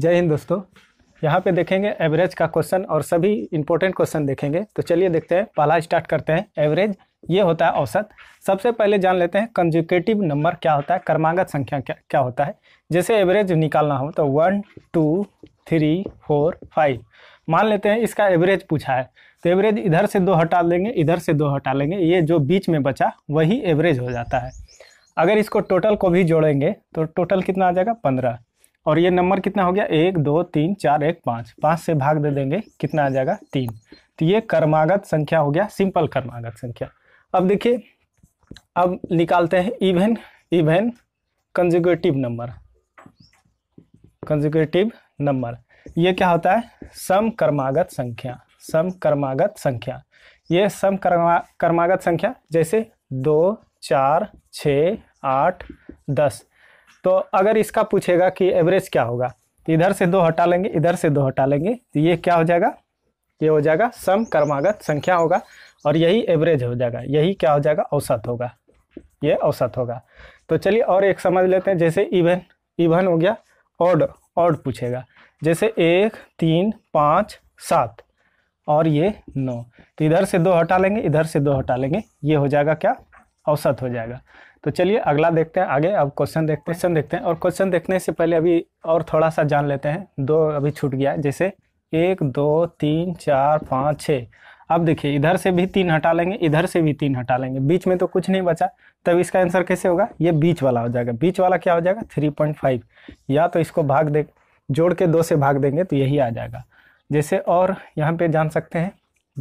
जय हिंद दोस्तों यहाँ पे देखेंगे एवरेज का क्वेश्चन और सभी इंपॉर्टेंट क्वेश्चन देखेंगे तो चलिए देखते हैं पहला स्टार्ट करते हैं एवरेज ये होता है औसत सबसे पहले जान लेते हैं कंजुकेटिव नंबर क्या होता है कर्मागत संख्या क्या क्या होता है जैसे एवरेज निकालना हो तो one two three four five मान लेते हैं इसका एवरेज पूछा है तो एवरेज इधर से दो हटा लेंगे इधर से दो हटा लेंगे ये जो बीच में बचा वही एवरेज हो जाता है अगर इसको टोटल को भी जोड़ेंगे तो टोटल कितना आ जाएगा पंद्रह और ये नंबर कितना हो गया एक दो तीन चार एक पाँच पाँच से भाग दे देंगे कितना आ जाएगा तीन तो ये कर्मागत संख्या हो गया सिंपल कर्मागत संख्या अब देखिए अब निकालते हैं even even conjugative number conjugative number ये क्या होता है सम कर्मागत संख्या सम कर्मागत संख्या ये सम कर्मा कर्मागत संख्या जैसे दो चार छ आठ दस तो अगर इसका पूछेगा कि एवरेज क्या होगा तो इधर से दो हटा लेंगे इधर से दो हटा लेंगे तो ये क्या हो जाएगा ये हो जाएगा सम कर्मागत संख्या होगा और यही एवरेज हो जाएगा यही क्या हो जाएगा औसत होगा ये औसत होगा तो चलिए और एक समझ लेते हैं जैसे इवन इवन हो गया ऑड ऑड पूछेगा जैसे एक तीन पाँच सात और ये नौ तो इधर से दो हटा लेंगे इधर से दो हटा लेंगे ये हो जाएगा क्या औसत हो जाएगा तो चलिए अगला देखते हैं आगे अब क्वेश्चन देखते क्वेश्चन देखते हैं और क्वेश्चन देखने से पहले अभी और थोड़ा सा जान लेते हैं दो अभी छूट गया जैसे एक दो तीन चार पाँच छः अब देखिए इधर से भी तीन हटा लेंगे इधर से भी तीन हटा लेंगे बीच में तो कुछ नहीं बचा तब इसका आंसर कैसे होगा ये बीच वाला हो जाएगा बीच वाला क्या हो जाएगा थ्री पॉइंट फाइव या तो इसको भाग दे जोड़ के दो से भाग देंगे तो यही आ जाएगा जैसे और यहाँ पे जान सकते हैं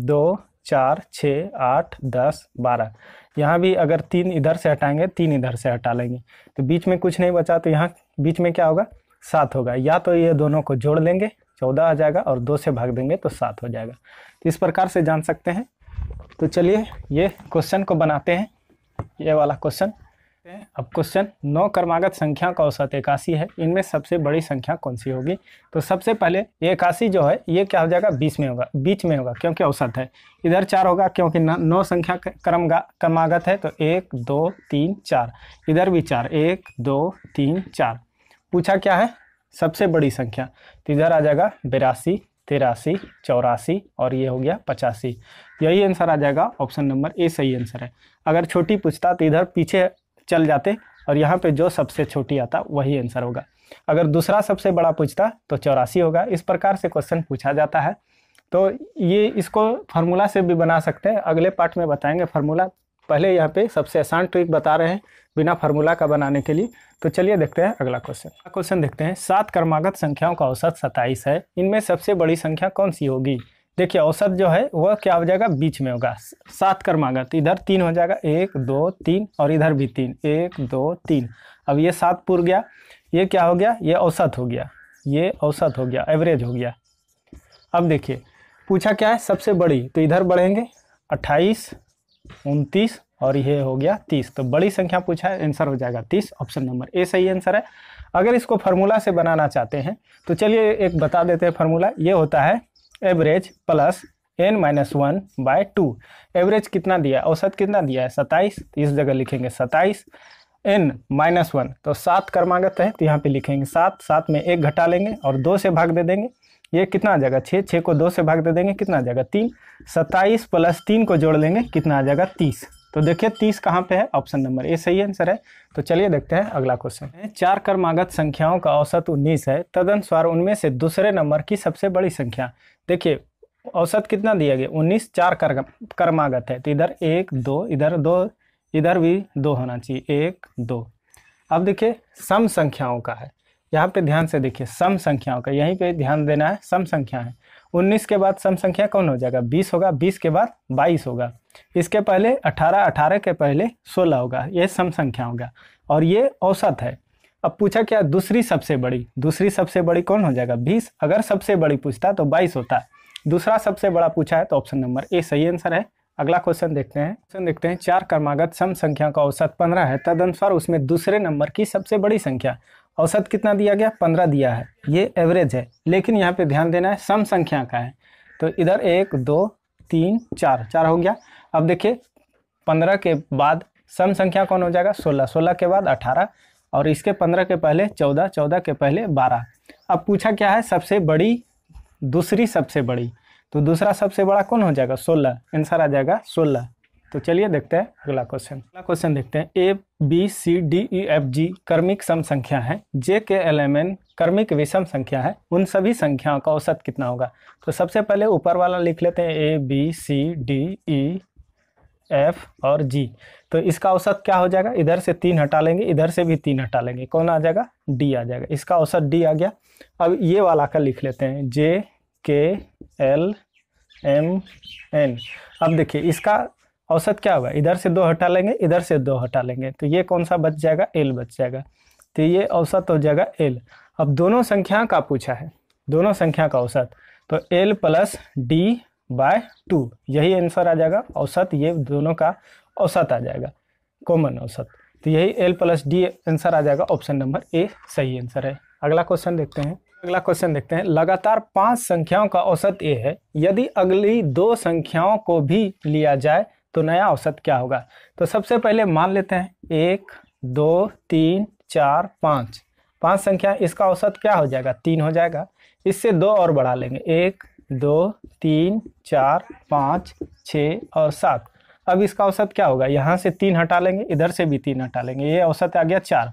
दो चार छः आठ दस बारह यहाँ भी अगर तीन इधर से हटाएंगे तीन इधर से हटा लेंगे तो बीच में कुछ नहीं बचा तो यहाँ बीच में क्या होगा सात होगा या तो ये दोनों को जोड़ लेंगे चौदह आ जाएगा और दो से भाग देंगे तो सात हो जाएगा तो इस प्रकार से जान सकते हैं तो चलिए ये क्वेश्चन को बनाते हैं ये वाला क्वेश्चन सकते हैं अब क्वेश्चन नौ कर्मागत संख्या का औसत एकासी है इनमें सबसे बड़ी संख्या कौन सी होगी तो सबसे पहले ये जो है ये क्या हो जाएगा बीस में होगा बीच में होगा क्योंकि औसत है इधर चार होगा क्योंकि नौ संख्या क्रम क्रमागत है तो एक दो तीन चार इधर भी चार एक दो तीन चार पूछा क्या है सबसे बड़ी संख्या तो इधर आ जाएगा बिरासी तिरासी चौरासी और ये हो गया पचासी यही आंसर आ जाएगा ऑप्शन नंबर ए सही आंसर है अगर छोटी पूछता तो इधर पीछे चल जाते और यहाँ पे जो सबसे छोटी आता वही आंसर होगा अगर दूसरा सबसे बड़ा पूछता तो चौरासी होगा इस प्रकार से क्वेश्चन पूछा जाता है तो ये इसको फार्मूला से भी बना सकते हैं अगले पार्ट में बताएंगे फार्मूला पहले यहाँ पे सबसे आसान ट्रिक बता रहे हैं बिना फार्मूला का बनाने के लिए तो चलिए देखते हैं अगला क्वेश्चन क्वेश्चन देखते हैं सात कर्मागत संख्याओं का औसत सत्ताईस है इनमें सबसे बड़ी संख्या कौन सी होगी देखिए औसत जो है वह क्या हो जाएगा बीच में होगा सात मांगा तो इधर तीन हो जाएगा एक दो तीन और इधर भी तीन एक दो तीन अब ये सात पुर गया ये क्या हो गया ये औसत हो गया ये औसत हो गया एवरेज हो गया अब देखिए पूछा क्या है सबसे बड़ी तो इधर बढ़ेंगे अट्ठाईस उनतीस और ये हो गया तीस तो बड़ी संख्या पूछा है आंसर हो जाएगा तीस ऑप्शन नंबर ए सही आंसर है अगर इसको फार्मूला से बनाना चाहते हैं तो चलिए एक बता देते हैं फार्मूला ये होता है average plus n minus one by two average कितना दिया औसत कितना दिया है सत्ताईस तो इस जगह लिखेंगे सत्ताईस एन माइनस वन तो सात कर्मागत है तो यहाँ पे लिखेंगे सात सात में एक घटा लेंगे और दो से भाग दे देंगे ये कितना आ जाएगा छः छः को दो से भाग दे देंगे कितना आ जाएगा तीन सत्ताईस प्लस तीन को जोड़ लेंगे कितना आ जाएगा तीस तो देखिए तीस कहाँ पे है ऑप्शन नंबर ए सही आंसर है तो चलिए देखते हैं अगला क्वेश्चन चार कर्मागत संख्याओं का औसत उन्नीस है तदनुसार उनमें से दूसरे नंबर की सबसे बड़ी संख्या देखिए औसत कितना दिया गया उन्नीस चार कर, कर्मागत है तो इधर एक दो इधर दो इधर भी दो होना चाहिए एक दो अब देखिए सम संख्याओं का है यहाँ पे ध्यान से देखिए सम संख्याओं का यहीं पे ध्यान देना है सम संख्या है उन्नीस के बाद सम संख्या कौन हो जाएगा बीस होगा बीस के बाद बाईस होगा इसके पहले अठारह अठारह के पहले सोलह होगा ये सम संख्या होगा और ये औसत है अब पूछा क्या दूसरी सबसे बड़ी दूसरी सबसे बड़ी कौन हो जाएगा बीस अगर सबसे बड़ी पूछता तो बाईस होता दूसरा सबसे बड़ा पूछा है तो ऑप्शन नंबर ए सही आंसर है अगला क्वेश्चन देखते हैं क्वेश्चन देखते हैं चार कर्मागत सम संख्या का औसत पंद्रह है तद अनुसार उसमें दूसरे नंबर की सबसे बड़ी संख्या औसत कितना दिया गया पंद्रह दिया है ये एवरेज है लेकिन यहाँ पे ध्यान देना है सम संख्या का है तो इधर एक दो तीन चार चार हो गया अब देखिए पंद्रह के बाद सम संख्या कौन हो जाएगा सोलह सोलह के बाद अठारह और इसके पंद्रह के पहले चौदह चौदह के पहले बारह अब पूछा क्या है सबसे बड़ी दूसरी सबसे बड़ी तो दूसरा सबसे बड़ा कौन हो जाएगा सोलह आंसर आ जाएगा सोलह तो चलिए देखते हैं अगला क्वेश्चन अगला क्वेश्चन देखते हैं A B C D E F G कर्मिक सम संख्या है जे के एल एम एन कर्मिक विषम संख्या है उन सभी संख्याओं का औसत कितना होगा तो सबसे पहले ऊपर वाला लिख लेते हैं A B C D E F और जी तो इसका औसत क्या हो जाएगा इधर से तीन हटा लेंगे इधर से भी तीन हटा लेंगे कौन आ जाएगा डी आ जाएगा इसका औसत डी आ गया अब ये वाला का लिख लेते हैं जे के एल एम एन अब देखिए इसका औसत क्या होगा इधर से दो हटा लेंगे इधर से दो हटा लेंगे तो ये कौन सा बच जाएगा एल बच जाएगा तो ये औसत हो जाएगा एल अब दोनों संख्या का पूछा है दोनों संख्या का औसत तो L plus D by two यही आंसर आ जाएगा औसत ये दोनों का औसत आ जाएगा कॉमन औसत तो यही एल प्लस डी आंसर आ जाएगा ऑप्शन नंबर ए सही आंसर है अगला क्वेश्चन देखते हैं अगला क्वेश्चन देखते हैं लगातार पांच संख्याओं का औसत ए है यदि अगली दो संख्याओं को भी लिया जाए तो नया औसत क्या होगा तो सबसे पहले मान लेते हैं एक दो तीन चार पाँच पांच संख्या इसका औसत क्या हो जाएगा तीन हो जाएगा इससे दो और बढ़ा लेंगे एक दो तीन चार पाँच छः और सात अब इसका औसत क्या होगा यहाँ से तीन हटा लेंगे इधर से भी तीन हटा लेंगे ये औसत आ गया चार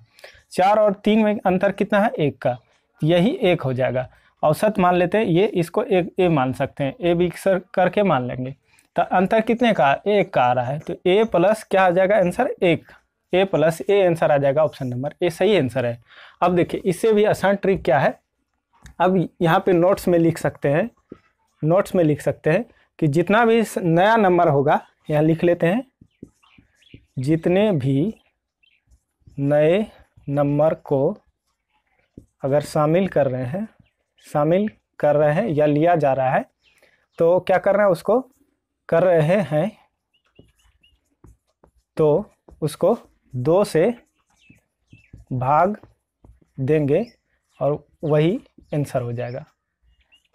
चार और तीन में अंतर कितना है एक का यही एक हो जाएगा औसत मान लेते हैं ये इसको एक ए मान सकते हैं ए भी सर करके मान लेंगे तो अंतर कितने का एक का आ रहा है तो ए प्लस क्या आ जाएगा आंसर एक ए प्लस ए आंसर आ जाएगा ऑप्शन नंबर ए सही आंसर है अब देखिए इससे भी आसान ट्रिक क्या है अब यहाँ पे नोट्स में लिख सकते हैं नोट्स में लिख सकते हैं कि जितना भी नया नंबर होगा यहाँ लिख लेते हैं जितने भी नए नंबर को अगर शामिल कर रहे हैं शामिल कर रहे हैं या लिया जा रहा है तो क्या कर रहे हैं उसको कर रहे हैं तो उसको दो से भाग देंगे और वही आंसर हो जाएगा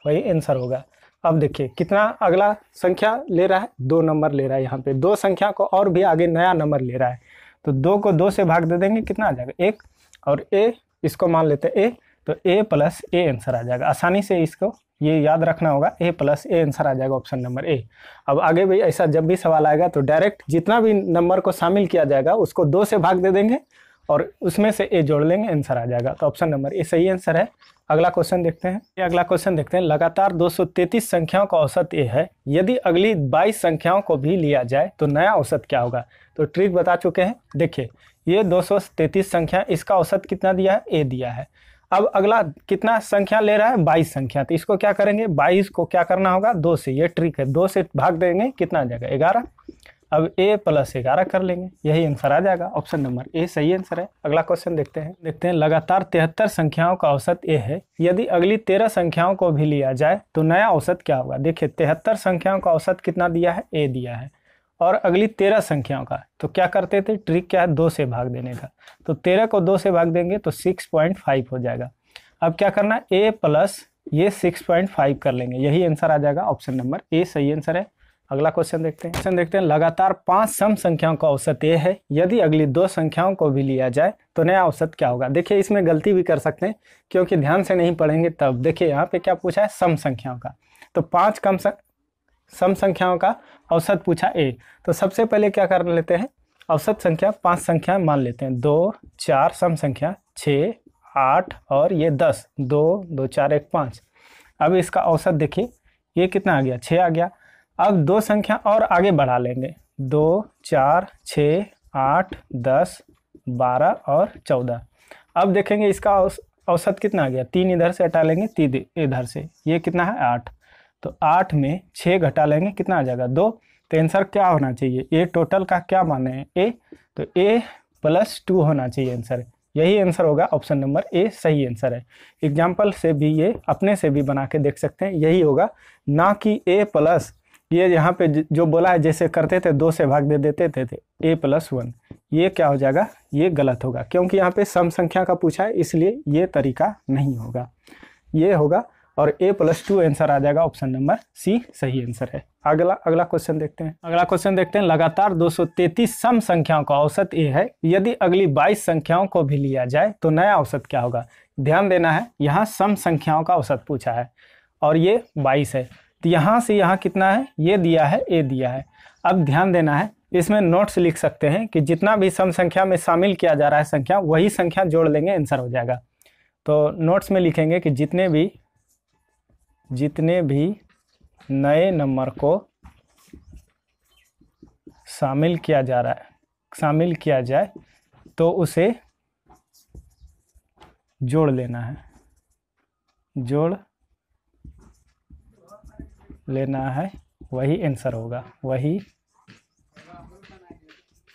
वही आंसर होगा अब देखिए कितना अगला संख्या ले रहा है दो नंबर ले रहा है यहाँ पे दो संख्या को और भी आगे नया नंबर ले रहा है तो दो को दो से भाग दे देंगे कितना आ जाएगा एक और ए इसको मान लेते हैं ए तो ए प्लस ए आंसर आ जाएगा आसानी से इसको ये याद रखना होगा ए प्लस ए आंसर आ जाएगा ऑप्शन नंबर ए अब आगे भी ऐसा जब भी सवाल आएगा तो डायरेक्ट जितना भी नंबर को शामिल किया जाएगा उसको दो से भाग दे देंगे और उसमें से ए जोड़ लेंगे आंसर आ जाएगा तो ऑप्शन नंबर ए सही आंसर है अगला क्वेश्चन देखते हैं ये अगला क्वेश्चन देखते हैं लगातार 233 संख्याओं का औसत ए है यदि अगली 22 संख्याओं को भी लिया जाए तो नया औसत क्या होगा तो ट्रिक बता चुके हैं देखिए ये 233 संख्या इसका औसत कितना दिया है ए दिया है अब अगला कितना संख्या ले रहा है बाईस संख्या तो इसको क्या करेंगे बाईस को क्या करना होगा दो से ये ट्रिक है दो से भाग देंगे कितना आ जाएगा ग्यारह अब ए प्लस ग्यारह कर लेंगे यही आंसर आ जाएगा ऑप्शन नंबर ए सही आंसर है अगला क्वेश्चन देखते हैं देखते हैं लगातार तिहत्तर संख्याओं का औसत ए है यदि अगली तेरह संख्याओं को भी लिया जाए तो नया औसत क्या होगा देखिए तिहत्तर संख्याओं का औसत कितना दिया है ए दिया है और अगली तेरह संख्याओं का तो क्या करते थे ट्रिक क्या है दो से भाग देने का तो तेरह को दो से भाग देंगे तो सिक्स पॉइंट फाइव हो जाएगा अब क्या करना ए प्लस ये सिक्स पॉइंट फाइव कर लेंगे यही आंसर आ जाएगा ऑप्शन नंबर ए सही आंसर है अगला क्वेश्चन देखते हैं क्वेश्चन देखते हैं लगातार पांच सम संख्याओं का औसत ये है यदि अगली दो संख्याओं को भी लिया जाए तो नया औसत क्या होगा देखिए इसमें गलती भी कर सकते हैं क्योंकि ध्यान से नहीं पढ़ेंगे तब देखिए यहाँ पे क्या पूछा है सम संख्याओं का तो पांच कम सं... सम संख्याओं का औसत पूछा ए तो सबसे पहले क्या कर लेते हैं औसत संख्या पाँच संख्या मान लेते हैं दो चार सम संख्या छः आठ और ये दस दो दो चार एक पाँच अब इसका औसत देखिए ये कितना आ गया छः आ गया अब दो संख्या और आगे बढ़ा लेंगे दो चार छ आठ दस बारह और चौदह अब देखेंगे इसका औसत कितना आ गया तीन इधर से हटा लेंगे तीन इधर से ये कितना है आठ तो आठ में छः घटा लेंगे कितना आ जाएगा दो तो आंसर क्या होना चाहिए ए टोटल का क्या माने हैं ए तो ए प्लस टू होना चाहिए आंसर यही आंसर होगा ऑप्शन नंबर ए सही आंसर है एग्जाम्पल से भी ये अपने से भी बना के देख सकते हैं यही होगा ना कि ए प्लस ये यहाँ पे जो बोला है जैसे करते थे दो से भाग दे देते थे, थे ए प्लस वन ये क्या हो जाएगा ये गलत होगा क्योंकि यहाँ पे सम संख्या का पूछा है इसलिए ये तरीका नहीं होगा ये होगा और ए प्लस टू आंसर आ जाएगा ऑप्शन नंबर सी सही आंसर है अगला अगला क्वेश्चन देखते हैं अगला क्वेश्चन देखते हैं लगातार 233 सम संख्याओं का औसत ए है यदि अगली 22 संख्याओं को भी लिया जाए तो नया औसत क्या होगा ध्यान देना है यहाँ सम संख्याओं का औसत पूछा है और ये 22 है तो यहाँ से यहाँ कितना है ये दिया है ए दिया है अब ध्यान देना है इसमें नोट्स लिख सकते हैं कि जितना भी सम संख्या में शामिल किया जा रहा है संख्या वही संख्या जोड़ लेंगे आंसर हो जाएगा तो नोट्स में लिखेंगे कि जितने भी जितने भी नए नंबर को शामिल किया जा रहा है शामिल किया जाए तो उसे जोड़ लेना है जोड़ लेना है वही आंसर होगा वही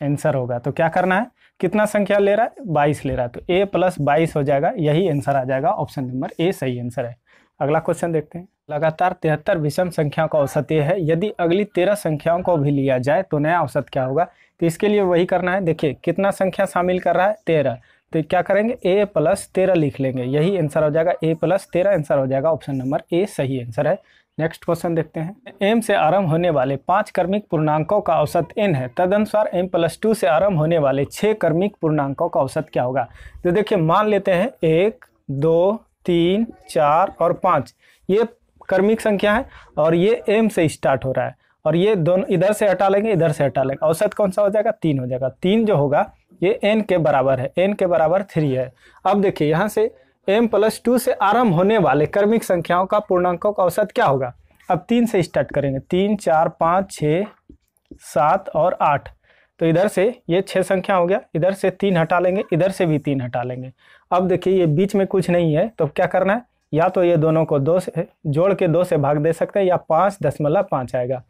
आंसर होगा तो क्या करना है कितना संख्या ले रहा है बाईस ले रहा है तो ए प्लस बाईस हो जाएगा यही आंसर आ जाएगा ऑप्शन नंबर ए सही आंसर है अगला क्वेश्चन देखते हैं लगातार तिहत्तर विषम संख्याओं का औसत ये है यदि अगली तेरह संख्याओं को भी लिया जाए तो नया औसत क्या होगा तो इसके लिए वही करना है देखिए कितना संख्या शामिल कर रहा है तेरह तो क्या करेंगे ए प्लस तेरह लिख लेंगे यही आंसर हो जाएगा ए प्लस तेरह आंसर हो जाएगा ऑप्शन नंबर ए सही आंसर है नेक्स्ट क्वेश्चन देखते हैं एम से आरंभ होने वाले पांच कर्मिक पूर्णांकों का औसत एन है तदनुसार एम प्लस टू से आरंभ होने वाले छह कर्मिक पूर्णांकों का औसत क्या होगा तो देखिए मान लेते हैं एक दो तीन चार और पाँच ये कर्मिक संख्या है और ये एम से स्टार्ट हो रहा है और ये दोनों इधर से हटा लेंगे इधर से हटा लेंगे औसत कौन सा हो जाएगा तीन हो जाएगा तीन जो होगा ये एन के बराबर है एन के बराबर थ्री है अब देखिए यहाँ से एम प्लस टू से आरंभ होने वाले क्रमिक संख्याओं का पूर्णांकों का औसत क्या होगा अब तीन से स्टार्ट करेंगे तीन चार पाँच छः सात और आठ तो इधर से ये छः संख्या हो गया इधर से तीन हटा लेंगे इधर से भी तीन हटा लेंगे अब देखिए ये बीच में कुछ नहीं है तो क्या करना है या तो ये दोनों को दो से जोड़ के दो से भाग दे सकते हैं या पाँच दशमलव पाँच आएगा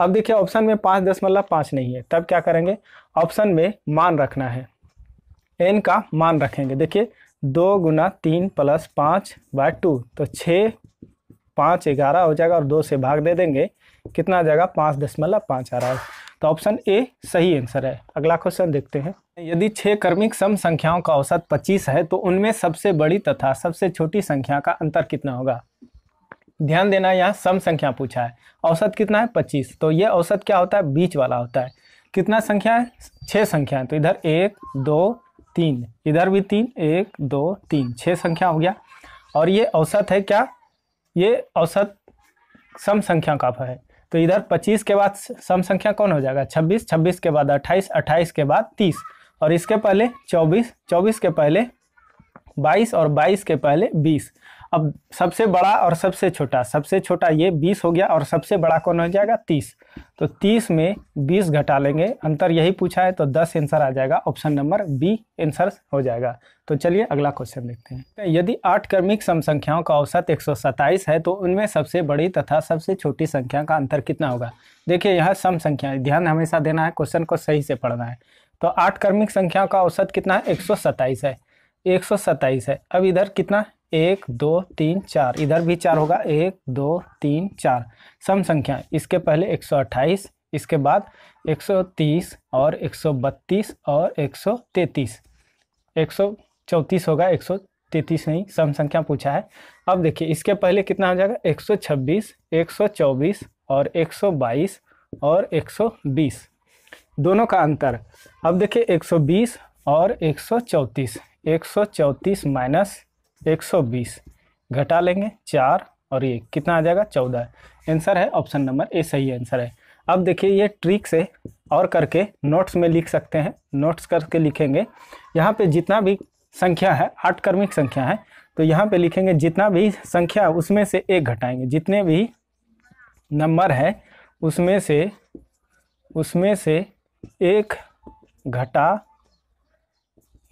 अब देखिए ऑप्शन में पाँच दशमलव पाँच नहीं है तब क्या करेंगे ऑप्शन में मान रखना है एन का मान रखेंगे देखिए दो गुना तीन प्लस पाँच बाय टू तो छः पाँच ग्यारह हो जाएगा और दो से भाग दे देंगे कितना आ जाएगा पाँच दशमलव पाँच आ रहा है तो ऑप्शन ए सही आंसर है अगला क्वेश्चन देखते हैं यदि छः क्रमिक सम संख्याओं का औसत पच्चीस है तो उनमें सबसे बड़ी तथा सबसे छोटी संख्या का अंतर कितना होगा ध्यान देना यहाँ सम संख्या पूछा है औसत कितना है पच्चीस तो ये औसत क्या होता है बीच वाला होता है कितना संख्या है छः संख्या है तो इधर एक दो तीन इधर भी तीन एक दो तीन छः संख्या हो गया और ये औसत है क्या ये औसत सम संख्या का है तो इधर पच्चीस के बाद सम संख्या कौन हो जाएगा छब्बीस छब्बीस के बाद अट्ठाईस अट्ठाईस के बाद तीस और इसके पहले चौबीस चौबीस के पहले बाईस और बाईस के पहले बीस अब सबसे बड़ा और सबसे छोटा सबसे छोटा ये बीस हो गया और सबसे बड़ा कौन हो जाएगा तीस तो तीस में बीस घटा लेंगे अंतर यही पूछा है तो दस आंसर आ जाएगा ऑप्शन नंबर बी आंसर हो जाएगा तो चलिए अगला क्वेश्चन देखते हैं यदि आठ क्रमिक समसंख्याओं का औसत एक है तो उनमें सबसे बड़ी तथा सबसे छोटी संख्या का अंतर कितना होगा देखिए यह सम संख्या ध्यान हमेशा देना है क्वेश्चन को सही से पढ़ना है तो आठ क्रमिक संख्याओं का औसत कितना है एक है एक है अब इधर कितना एक दो तीन चार इधर भी चार होगा एक दो तीन चार सम संख्या इसके पहले एक सौ अट्ठाईस इसके बाद एक सौ तीस और एक सौ बत्तीस और एक सौ तैंतीस एक सौ चौंतीस होगा एक सौ तैतीस नहीं सम संख्या पूछा है अब देखिए इसके पहले कितना हो जाएगा एक सौ छब्बीस एक सौ चौबीस और एक सौ बाईस और एक सौ बीस दोनों का अंतर अब देखिए एक सौ बीस और एक सौ चौंतीस एक सौ चौंतीस माइनस 120 घटा लेंगे चार और ये कितना आ जाएगा चौदह आंसर है ऑप्शन नंबर ए सही आंसर है अब देखिए ये ट्रिक से और करके नोट्स में लिख सकते हैं नोट्स करके लिखेंगे यहाँ पे जितना भी संख्या है आठ कर्मिक संख्या है तो यहाँ पे लिखेंगे जितना भी संख्या उसमें से एक घटाएंगे जितने भी नंबर है उसमें से उसमें से एक घटा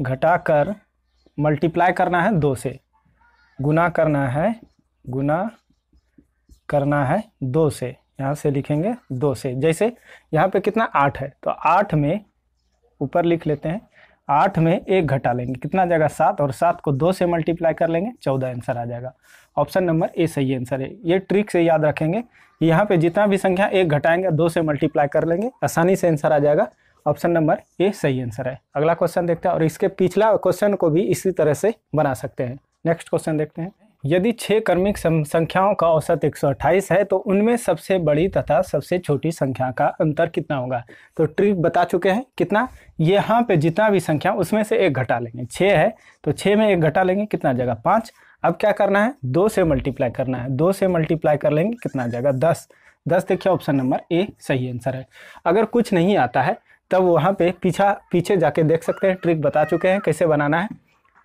घटा कर मल्टीप्लाई करना है दो से गुना करना है गुना करना है दो से यहाँ से लिखेंगे दो से जैसे यहाँ पे कितना आठ है तो आठ में ऊपर लिख लेते हैं आठ में एक घटा लेंगे कितना जाएगा सात और सात को दो से मल्टीप्लाई कर लेंगे चौदह आंसर आ जाएगा ऑप्शन नंबर ए सही आंसर है ये ट्रिक से याद रखेंगे यहाँ पे जितना भी संख्या एक घटाएंगे दो से मल्टीप्लाई कर लेंगे आसानी से आंसर आ जाएगा ऑप्शन नंबर ए सही आंसर है अगला क्वेश्चन देखते हैं और इसके पिछला क्वेश्चन को भी इसी तरह से बना सकते हैं नेक्स्ट क्वेश्चन देखते हैं यदि छह क्रमिक संख्याओं का औसत 128 है तो उनमें सबसे बड़ी तथा सबसे छोटी संख्या का अंतर कितना होगा तो ट्रिक बता चुके हैं कितना यहाँ पे जितना भी संख्या उसमें से एक घटा लेंगे छः है तो छः में एक घटा लेंगे कितना जगह पाँच अब क्या करना है दो से मल्टीप्लाई करना है दो से मल्टीप्लाई कर लेंगे कितना जगह दस दस देखिए ऑप्शन नंबर ए सही आंसर है अगर कुछ नहीं आता है तब वहाँ पे पीछा पीछे जाके देख सकते हैं ट्रिक बता चुके हैं कैसे बनाना है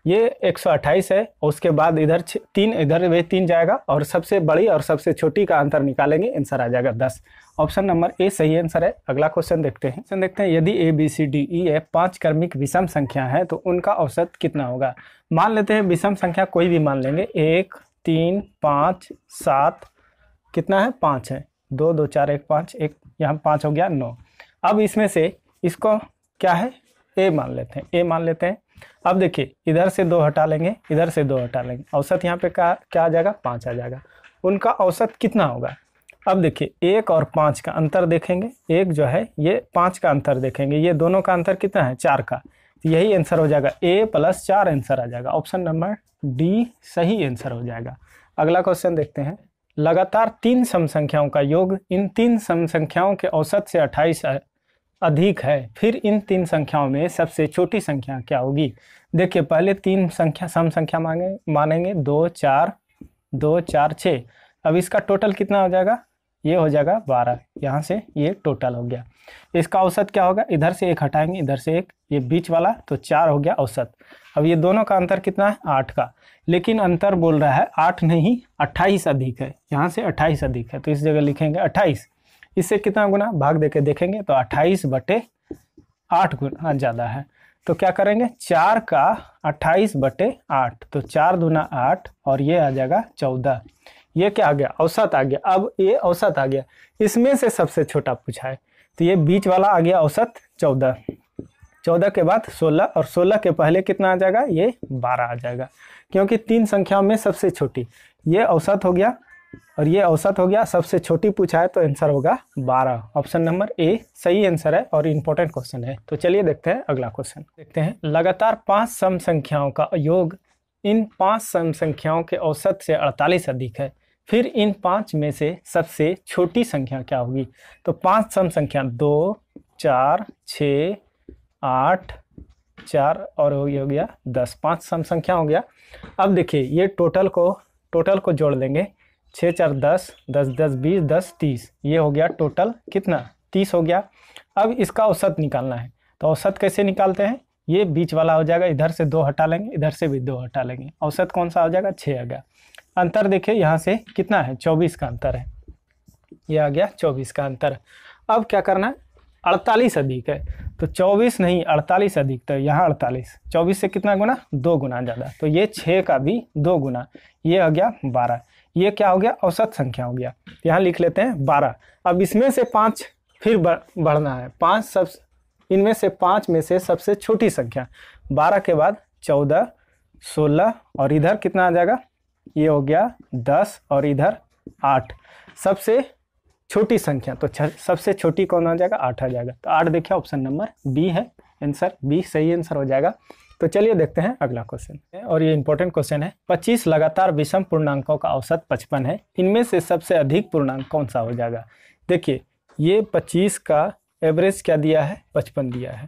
ये 128 है और उसके बाद इधर तीन इधर वे तीन जाएगा और सबसे बड़ी और सबसे छोटी का अंतर निकालेंगे आंसर आ जाएगा दस ऑप्शन नंबर ए सही आंसर है अगला क्वेश्चन देखते हैं क्वेश्चन देखते हैं यदि ए बी सी डी ई है पाँच कर्मिक विषम संख्या है तो उनका औसत कितना होगा मान लेते हैं विषम संख्या कोई भी मान लेंगे एक तीन पाँच सात कितना है पाँच है दो दो चार एक पाँच एक यहाँ पाँच हो गया नौ अब इसमें से इसको क्या है ए मान लेते हैं ए मान लेते हैं अब देखिए इधर से दो हटा लेंगे इधर से दो हटा लेंगे औसत यहाँ पे क्या क्या आ जाएगा पाँच आ जाएगा उनका औसत कितना होगा अब देखिए एक और पाँच का अंतर देखेंगे एक जो है ये पाँच का अंतर देखेंगे ये दोनों का अंतर कितना है चार का तो यही आंसर हो जाएगा ए प्लस चार आंसर आ जाएगा ऑप्शन नंबर डी सही आंसर हो जाएगा अगला क्वेश्चन देखते हैं लगातार तीन सम संख्याओं का योग इन तीन सम संख्याओं के औसत से अट्ठाईस अधिक है फिर इन तीन संख्याओं में सबसे छोटी संख्या क्या होगी देखिए पहले तीन संख्या सम संख्या मांगे मानेंगे दो चार दो चार छः अब इसका टोटल कितना हो जाएगा ये हो जाएगा बारह यहाँ से ये टोटल हो गया इसका औसत क्या होगा इधर से एक हटाएंगे इधर से एक ये बीच वाला तो चार हो गया औसत अब ये दोनों का अंतर कितना है आठ का लेकिन अंतर बोल रहा है आठ नहीं अट्ठाईस अधिक है यहाँ से अट्ठाईस अधिक है तो इस जगह लिखेंगे अट्ठाईस इससे कितना गुना भाग देके देखेंगे तो अट्ठाईस बटे आठ गुना ज़्यादा है तो क्या करेंगे चार का अट्ठाईस बटे आठ तो चार दुना आठ और ये आ जाएगा चौदह ये क्या आ गया औसत आ गया अब ये औसत आ गया इसमें से सबसे छोटा पूछा है तो ये बीच वाला आ गया औसत चौदह चौदह के बाद सोलह और सोलह के पहले कितना आ जाएगा ये बारह आ जाएगा क्योंकि तीन संख्याओं में सबसे छोटी ये औसत हो गया और ये औसत हो गया सबसे छोटी पूछा है तो आंसर होगा बारह ऑप्शन नंबर ए सही आंसर है और इम्पोर्टेंट क्वेश्चन है तो चलिए देखते हैं अगला क्वेश्चन देखते हैं लगातार पांच सम संख्याओं का योग इन पांच सम संख्याओं के औसत से 48 अधिक है फिर इन पांच में से सबसे छोटी संख्या क्या होगी तो पांच सम संख्या दो चार छ आठ चार और ये हो गया दस पांच सम संख्या हो गया अब देखिए ये टोटल को टोटल को जोड़ देंगे छः चार दस दस दस बीस दस तीस ये हो गया टोटल कितना तीस हो गया अब इसका औसत निकालना है तो औसत कैसे निकालते हैं ये बीच वाला हो जाएगा इधर से दो हटा लेंगे इधर से भी दो हटा लेंगे औसत कौन सा हो जाएगा छः आ गया अंतर देखिए यहाँ से कितना है चौबीस का अंतर है ये आ गया चौबीस का अंतर अब क्या करना है अड़तालीस अधिक है तो चौबीस नहीं अड़तालीस अधिक तो यहाँ अड़तालीस चौबीस से कितना गुना दो गुना ज़्यादा तो ये छः का भी दो गुना ये आ गया बारह ये क्या हो गया औसत संख्या हो गया यहाँ लिख लेते हैं बारह अब इसमें से पाँच फिर बढ़ना है पाँच सब इनमें से पाँच में से सबसे छोटी संख्या बारह के बाद चौदह सोलह और इधर कितना आ जाएगा ये हो गया दस और इधर आठ सबसे छोटी संख्या तो सबसे छोटी कौन आ जाएगा आठ आ जाएगा तो आठ देखिए ऑप्शन नंबर बी है आंसर बी सही आंसर हो जाएगा तो चलिए देखते हैं अगला क्वेश्चन और ये इंपॉर्टेंट क्वेश्चन है पच्चीस लगातार विषम पूर्णांकों का औसत पचपन है इनमें से सबसे अधिक पूर्णांक कौन सा हो जाएगा देखिए ये पच्चीस का एवरेज क्या दिया है पचपन दिया है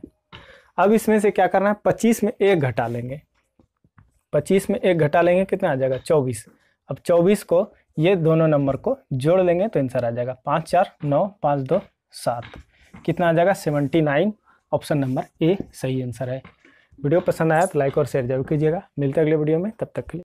अब इसमें से क्या करना है पच्चीस में एक घटा लेंगे पच्चीस में एक घटा लेंगे कितना आ जाएगा चौबीस अब चौबीस को ये दोनों नंबर को जोड़ लेंगे तो आंसर आ जाएगा पाँच चार नौ पाँच दो सात कितना आ जाएगा seventy nine option number A सही आंसर है वीडियो पसंद आया तो लाइक और शेयर जरूर कीजिएगा मिलते अगले वीडियो में तब तक के लिए